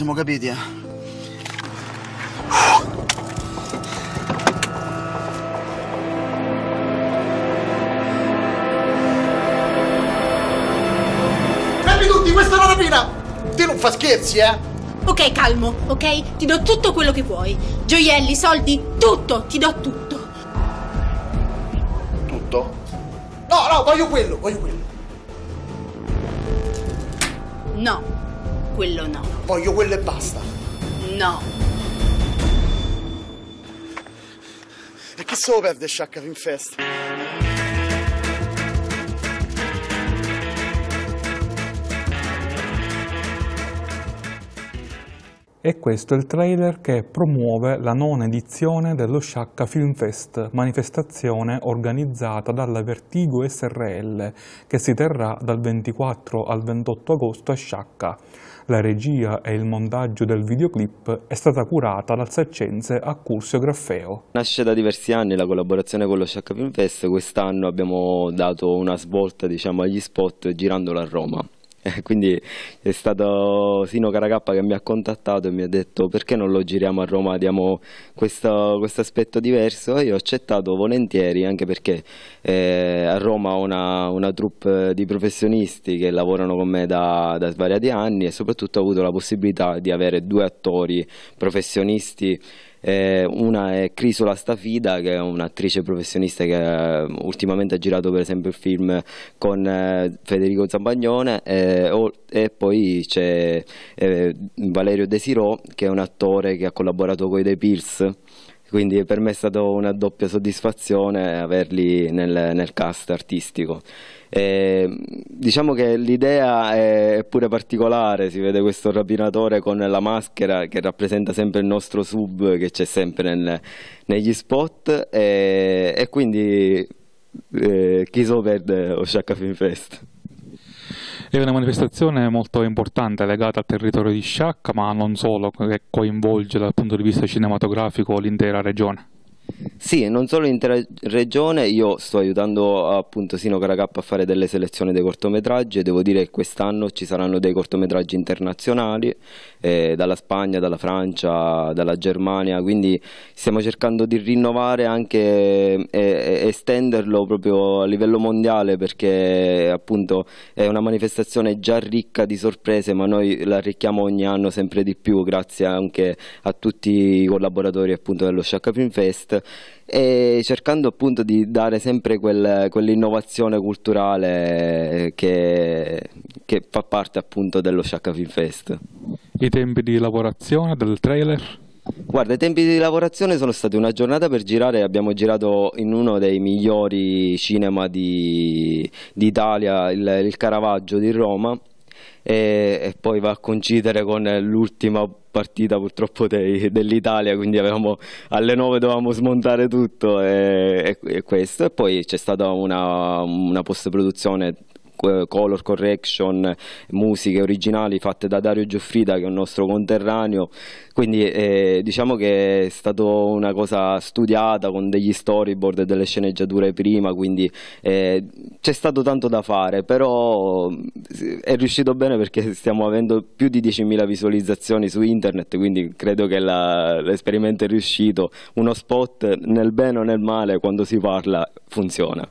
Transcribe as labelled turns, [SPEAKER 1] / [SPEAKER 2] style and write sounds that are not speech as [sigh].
[SPEAKER 1] siamo capiti, eh. Fermi tutti, questa è una rapina! Te non fa scherzi, eh! Ok, calmo, ok? Ti do tutto quello che vuoi. Gioielli, soldi, tutto, ti do tutto. Tutto? No, no, voglio quello, voglio quello. No quello no. Voglio quello e basta. No. E chi se lo perde Shaka in festa? E questo è il trailer che promuove la nona edizione dello Sciacca Film Fest, manifestazione organizzata dalla Vertigo SRL, che si terrà dal 24 al 28 agosto a Sciacca. La regia e il montaggio del videoclip è stata curata dal saccense Accursio Graffeo. Nasce da diversi anni la collaborazione con lo Sciacca Film Fest, quest'anno abbiamo dato una svolta diciamo, agli spot girandolo a Roma. [laughs] quindi è stato Sino Caracappa che mi ha contattato e mi ha detto perché non lo giriamo a Roma, diamo questo, questo aspetto diverso e io ho accettato volentieri anche perché eh, a Roma ho una, una, troupe di professionisti che lavorano con me da, da svariati anni e soprattutto ho avuto la possibilità di avere due attori professionisti eh, una è Crisola Stafida, che è un'attrice professionista che eh, ultimamente ha girato per esempio il film con eh, Federico Zambagnone eh, o, e poi c'è eh, Valerio Desirò, che è un attore che ha collaborato con i The Pills quindi per me è stata una doppia soddisfazione averli nel, nel cast artistico. E, diciamo che l'idea è pure particolare, si vede questo rapinatore con la maschera che rappresenta sempre il nostro sub che c'è sempre nel, negli spot e, e quindi eh, chi so perde Osciacca Film Fest. È una manifestazione molto importante legata al territorio di Sciacca, ma non solo, che coinvolge dal punto di vista cinematografico l'intera regione. Sì, non solo in regione, io sto aiutando appunto Sino Caracap a fare delle selezioni dei cortometraggi e devo dire che quest'anno ci saranno dei cortometraggi internazionali eh, dalla Spagna, dalla Francia, dalla Germania, quindi stiamo cercando di rinnovare anche eh, e eh, estenderlo proprio a livello mondiale perché appunto è una manifestazione già ricca di sorprese ma noi la arricchiamo ogni anno sempre di più grazie anche a tutti i collaboratori appunto dello Sciacca Film Fest e cercando appunto di dare sempre quel, quell'innovazione culturale che, che, fa parte appunto dello Sciacca Film Fest. I tempi di lavorazione del trailer? Guarda, i tempi di lavorazione sono stati una giornata per girare, abbiamo girato in uno dei migliori cinema di, d'Italia, il, il Caravaggio di Roma e, e poi va a coincidere con l'ultima partita purtroppo dell'Italia, quindi avevamo, alle 9 dovevamo smontare tutto e, e, e questo. E poi c'è stata una, una post-produzione eh, color correction, musiche originali fatte da Dario Gioffrida che è un nostro conterraneo, quindi eh, diciamo che è stata una cosa studiata con degli storyboard e delle sceneggiature prima, quindi eh, c'è stato tanto da fare, però eh, è riuscito bene perché stiamo avendo più di 10.000 visualizzazioni su internet, quindi credo che l'esperimento è riuscito, uno spot nel bene o nel male quando si parla funziona.